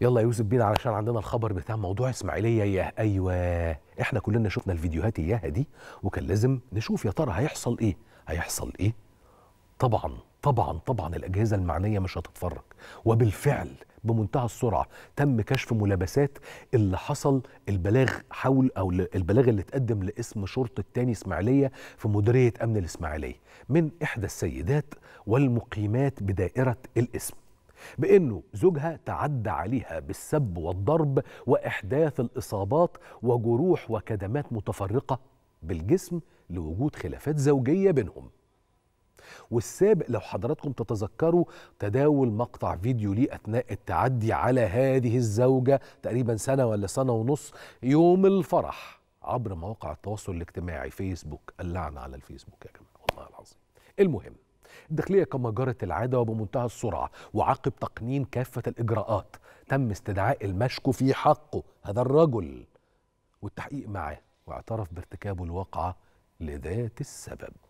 يلا يا يوسف بينا علشان عندنا الخبر بتاع موضوع اسماعيليه يا ايوه احنا كلنا شفنا الفيديوهات اياها دي وكان لازم نشوف يا ترى هيحصل ايه هيحصل ايه طبعا طبعا طبعا الاجهزه المعنيه مش هتتفرج وبالفعل بمنتهى السرعه تم كشف ملابسات اللي حصل البلاغ حول او البلاغ اللي اتقدم لاسم شرطه تاني اسماعيليه في مديريه امن الاسماعيليه من احدى السيدات والمقيمات بدائره الاسم بانه زوجها تعدى عليها بالسب والضرب واحداث الاصابات وجروح وكدمات متفرقه بالجسم لوجود خلافات زوجيه بينهم والسابق لو حضراتكم تتذكروا تداول مقطع فيديو لي اثناء التعدي على هذه الزوجه تقريبا سنه ولا سنه ونص يوم الفرح عبر مواقع التواصل الاجتماعي فيسبوك اللعنه على الفيسبوك يا جماعه والله العظيم المهم الداخلية كما جرت العادة وبمنتهى السرعة وعقب تقنين كافة الإجراءات تم استدعاء المشكو في حقه هذا الرجل والتحقيق معه واعترف بارتكابه الواقعة لذات السبب